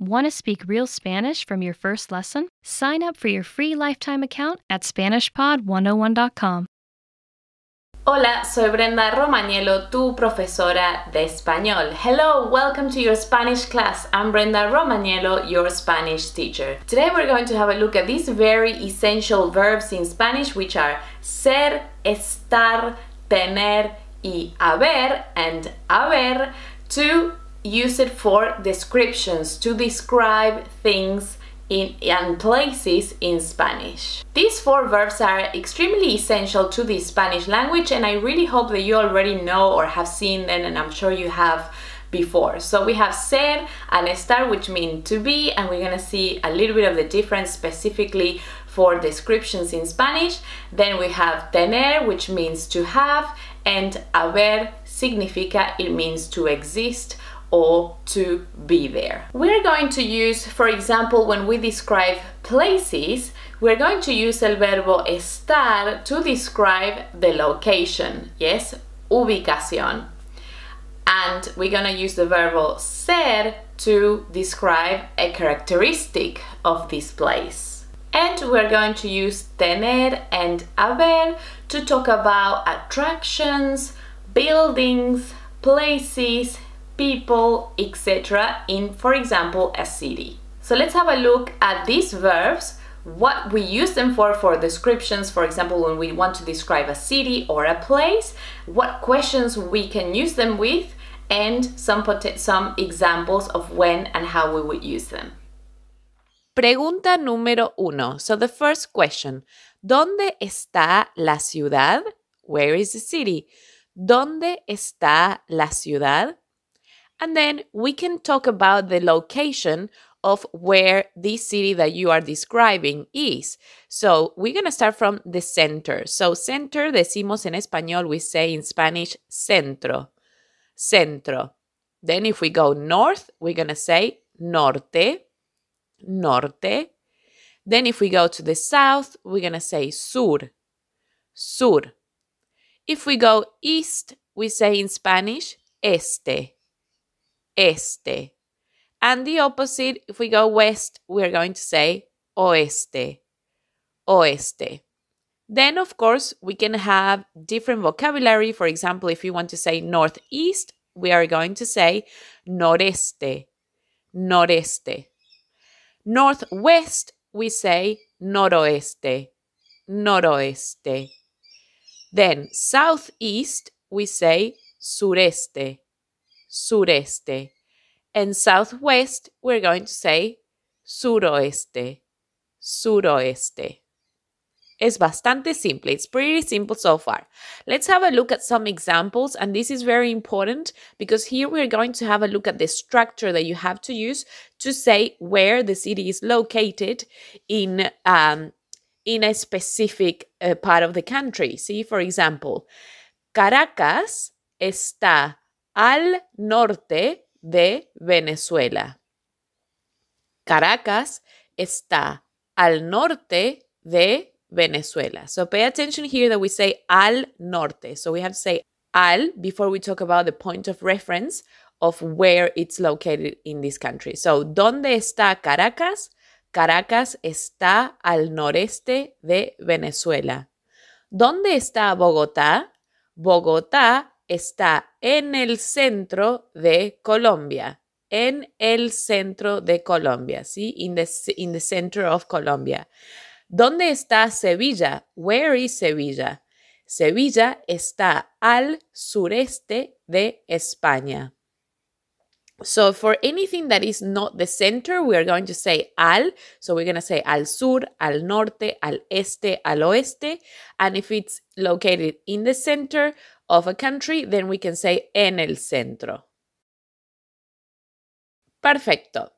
Want to speak real Spanish from your first lesson? Sign up for your free lifetime account at SpanishPod101.com. Hola, soy Brenda Romagnolo, tu profesora de español. Hello, welcome to your Spanish class. I'm Brenda Romagnolo, your Spanish teacher. Today we're going to have a look at these very essential verbs in Spanish, which are ser, estar, tener, y haber, and haber, to use it for descriptions to describe things in, and places in Spanish. These four verbs are extremely essential to the Spanish language and I really hope that you already know or have seen them and I'm sure you have before. So we have ser and estar which mean to be and we're gonna see a little bit of the difference specifically for descriptions in Spanish. Then we have tener which means to have and haber significa it means to exist or to be there. We're going to use, for example, when we describe places, we're going to use el verbo estar to describe the location, yes, ubicación. And we're going to use the verb ser to describe a characteristic of this place. And we're going to use tener and haber to talk about attractions, buildings, places, people, etc. in, for example, a city. So let's have a look at these verbs, what we use them for for descriptions, for example, when we want to describe a city or a place, what questions we can use them with, and some, some examples of when and how we would use them. Pregunta número uno. So the first question, ¿dónde está la ciudad? Where is the city? ¿Dónde está la ciudad? And then we can talk about the location of where this city that you are describing is. So we're going to start from the center. So center decimos en español, we say in Spanish centro. Centro. Then if we go north, we're going to say norte. Norte. Then if we go to the south, we're going to say sur. Sur. If we go east, we say in Spanish este este. And the opposite, if we go west, we're going to say oeste. Oeste. Then, of course, we can have different vocabulary. For example, if you want to say northeast, we are going to say noreste. Noreste. Northwest, we say noroeste. Noroeste. Then, southeast, we say sureste sureste. And southwest, we're going to say suroeste, suroeste. It's bastante simple. It's pretty simple so far. Let's have a look at some examples. And this is very important because here we're going to have a look at the structure that you have to use to say where the city is located in, um, in a specific uh, part of the country. See, for example, Caracas está al norte de Venezuela. Caracas está al norte de Venezuela. So pay attention here that we say al norte. So we have to say al before we talk about the point of reference of where it's located in this country. So, ¿dónde está Caracas? Caracas está al noreste de Venezuela. ¿Dónde está Bogotá? Bogotá está en el centro de Colombia. En el centro de Colombia, ¿sí? In the, center of Colombia. ¿Dónde está Sevilla? Where is Sevilla? Sevilla está al sureste de España. So for anything that is not the center, we are going to say al. So we're going to say al sur, al norte, al este, al oeste. And if it's located in the center of a country, then we can say en el centro. Perfecto.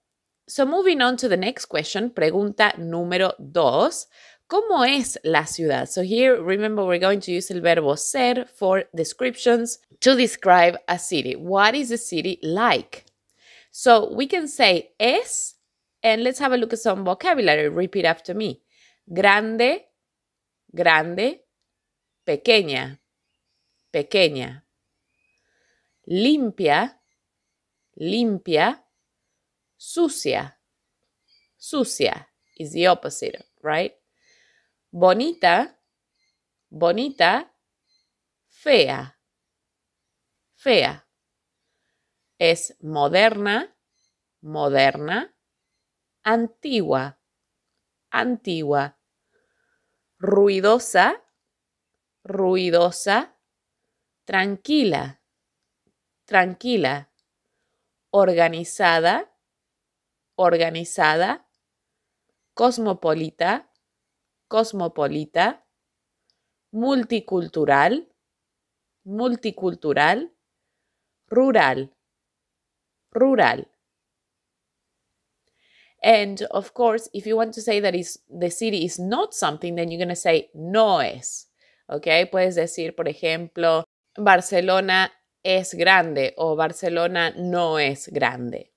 So moving on to the next question, pregunta número dos. ¿Cómo es la ciudad? So here, remember, we're going to use el verbo ser for descriptions to describe a city. What is the city like? So we can say es, and let's have a look at some vocabulary. Repeat after me. Grande, grande, pequeña, pequeña. Limpia, limpia, sucia, sucia is the opposite, right? Bonita, bonita, fea, fea. es moderna, moderna, antigua, antigua, ruidosa, ruidosa, tranquila, tranquila, organizada, organizada, cosmopolita, cosmopolita, multicultural, multicultural, rural, rural. And of course, if you want to say that is, the city is not something, then you're going to say no es. Okay? Puedes decir, por ejemplo, Barcelona es grande o Barcelona no es grande.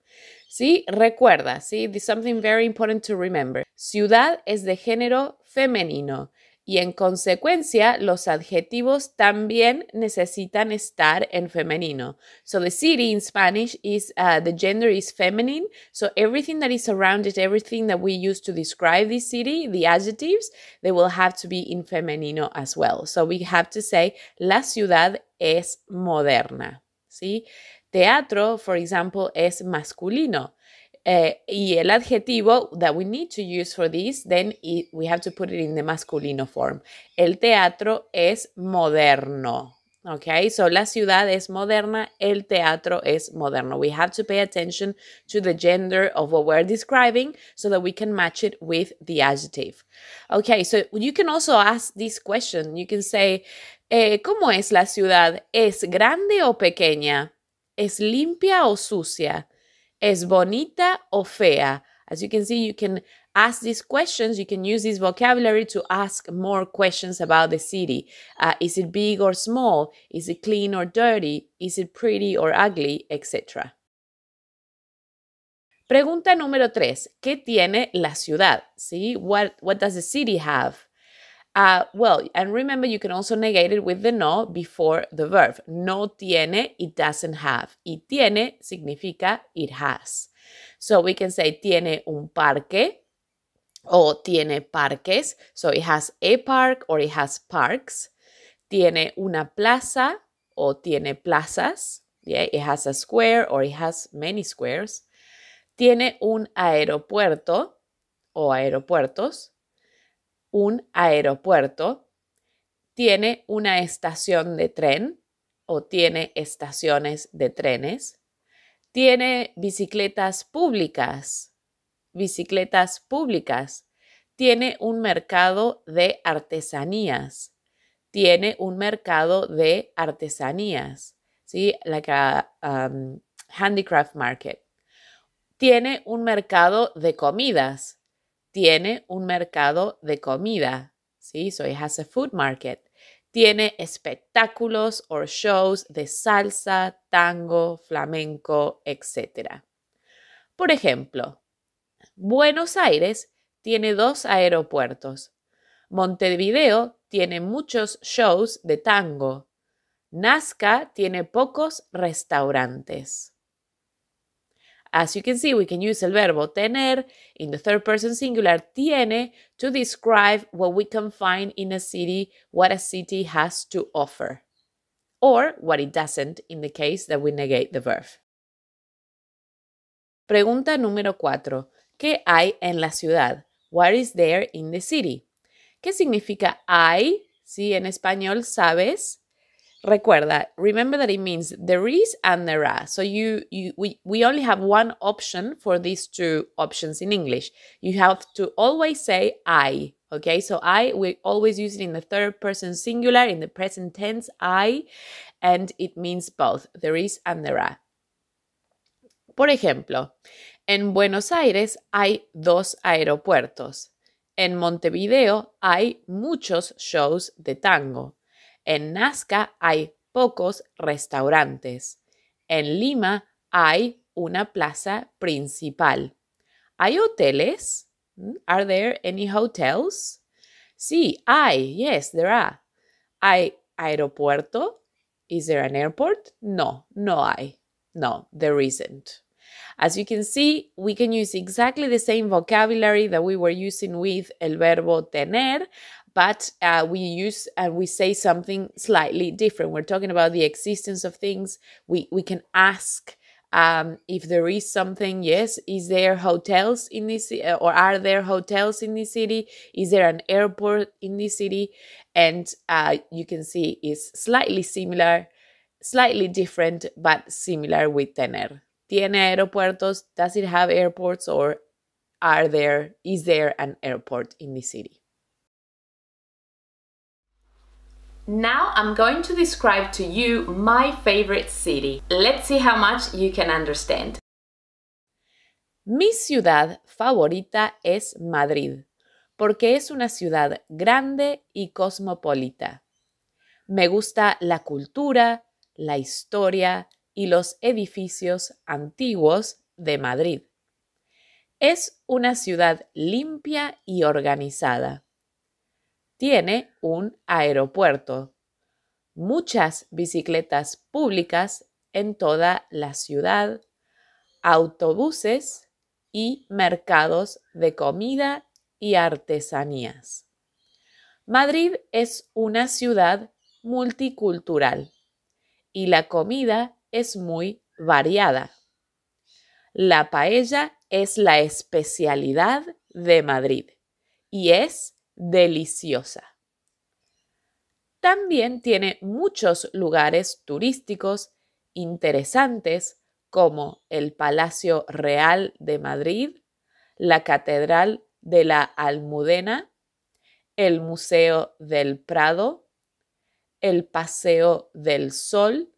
¿Sí? Recuerda, ¿sí? This is something very important to remember. Ciudad es de género femenino y en consecuencia los adjetivos también necesitan estar en femenino. So the city in Spanish is uh, the gender is feminine. So everything that is around it, everything that we use to describe this city, the adjectives, they will have to be in femenino as well. So we have to say la ciudad es moderna. ¿sí? Teatro, for example, es masculino. Eh, y el adjetivo that we need to use for this, then we have to put it in the masculino form. El teatro es moderno. Okay, so la ciudad es moderna, el teatro es moderno. We have to pay attention to the gender of what we're describing so that we can match it with the adjective. Okay, so you can also ask this question. You can say, eh, ¿Cómo es la ciudad? ¿Es grande o pequeña? ¿Es limpia o sucia? ¿Es bonita o fea? As you can see, you can ask these questions. You can use this vocabulary to ask more questions about the city. Uh, is it big or small? Is it clean or dirty? Is it pretty or ugly? Etc. Pregunta número tres. ¿Qué tiene la ciudad? See, what, what does the city have? Ah, well, and remember you can also negate it with the no before the verb. No tiene, it doesn't have. Y tiene significa it has. So we can say tiene un parque o tiene parques. So it has a park or it has parks. Tiene una plaza o tiene plazas. it has a square or it has many squares. Tiene un aeropuerto o aeropuertos un aeropuerto tiene una estación de tren o tiene estaciones de trenes, tiene bicicletas públicas, bicicletas públicas, tiene un mercado de artesanías, tiene un mercado de artesanías, ¿sí? Like a um, handicraft market. Tiene un mercado de comidas, tiene un mercado de comida, ¿sí? So a food market. Tiene espectáculos o shows de salsa, tango, flamenco, etc. Por ejemplo, Buenos Aires tiene dos aeropuertos. Montevideo tiene muchos shows de tango. Nazca tiene pocos restaurantes. As you can see, we can use el verbo tener in the third person singular, tiene, to describe what we can find in a city, what a city has to offer, or what it doesn't in the case that we negate the verb. Pregunta número cuatro. ¿Qué hay en la ciudad? What is there in the city? ¿Qué significa hay? Si en español sabes, Recuerda, remember that it means there is and there are. So you, you we, we only have one option for these two options in English. You have to always say I. Okay, so I, we always use it in the third person singular, in the present tense, I, and it means both. There is and there are. Por ejemplo, en Buenos Aires hay dos aeropuertos. En Montevideo hay muchos shows de tango. En Nazca hay pocos restaurantes. En Lima hay una plaza principal. ¿Hay hoteles? Mm, are there any hotels? Sí, hay. Yes, there are. ¿Hay aeropuerto? Is there an airport? No, no hay. No, there isn't. As you can see, we can use exactly the same vocabulary that we were using with el verbo tener, but uh, we use and uh, we say something slightly different. We're talking about the existence of things. We, we can ask um, if there is something, yes, is there hotels in this uh, or are there hotels in this city? Is there an airport in this city? And uh, you can see it's slightly similar, slightly different, but similar with tener. tiene aeropuertos? Does it have airports or are there is there an airport in the city? Now I'm going to describe to you my favorite city. Let's see how much you can understand. Mi ciudad favorita es Madrid, porque es una ciudad grande y cosmopolita. Me gusta la cultura, la historia, y los edificios antiguos de Madrid. Es una ciudad limpia y organizada. Tiene un aeropuerto, muchas bicicletas públicas en toda la ciudad, autobuses y mercados de comida y artesanías. Madrid es una ciudad multicultural y la comida es muy variada. La paella es la especialidad de Madrid y es deliciosa. También tiene muchos lugares turísticos interesantes como el Palacio Real de Madrid, la Catedral de la Almudena, el Museo del Prado, el Paseo del Sol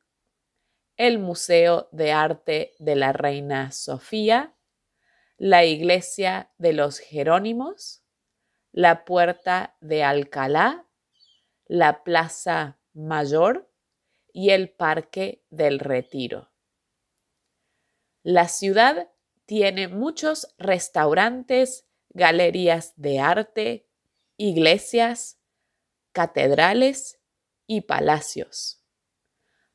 el Museo de Arte de la Reina Sofía, la Iglesia de los Jerónimos, la Puerta de Alcalá, la Plaza Mayor y el Parque del Retiro. La ciudad tiene muchos restaurantes, galerías de arte, iglesias, catedrales y palacios.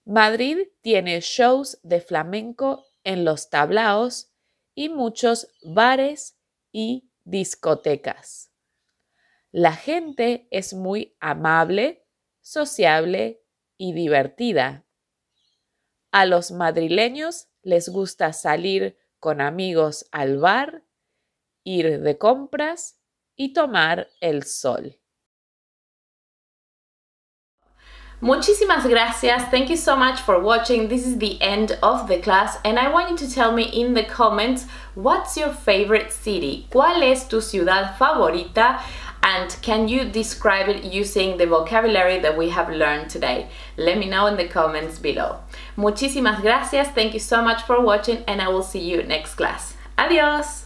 Madrid tiene shows de flamenco en los tablaos y muchos bares y discotecas. La gente es muy amable, sociable y divertida. A los madrileños les gusta salir con amigos al bar, ir de compras y tomar el sol. Muchísimas gracias. Thank you so much for watching. This is the end of the class and I want you to tell me in the comments what's your favorite city? ¿Cuál es tu ciudad favorita? And can you describe it using the vocabulary that we have learned today? Let me know in the comments below. Muchísimas gracias. Thank you so much for watching and I will see you next class. Adiós.